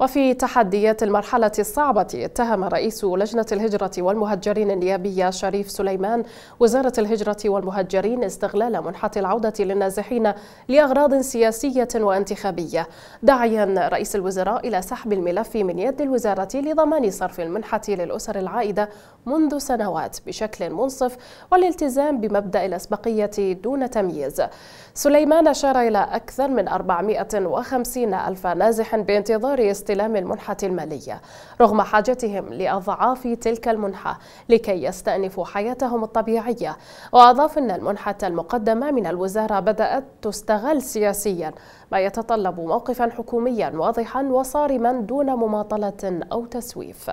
وفي تحديات المرحلة الصعبة اتهم رئيس لجنة الهجرة والمهجرين النيابية شريف سليمان وزارة الهجرة والمهجرين استغلال منحة العودة للنازحين لأغراض سياسية وانتخابية داعيا رئيس الوزراء إلى سحب الملف من يد الوزارة لضمان صرف المنحة للأسر العائدة منذ سنوات بشكل منصف والالتزام بمبدأ الأسبقية دون تمييز سليمان أشار إلى أكثر من 450 ألف نازح بانتظار است استلام المنحة المالية رغم حاجتهم لأضعاف تلك المنحة لكي يستأنفوا حياتهم الطبيعية وأضاف أن المنحة المقدمة من الوزارة بدأت تستغل سياسيا ما يتطلب موقفا حكوميا واضحا وصارما دون مماطلة أو تسويف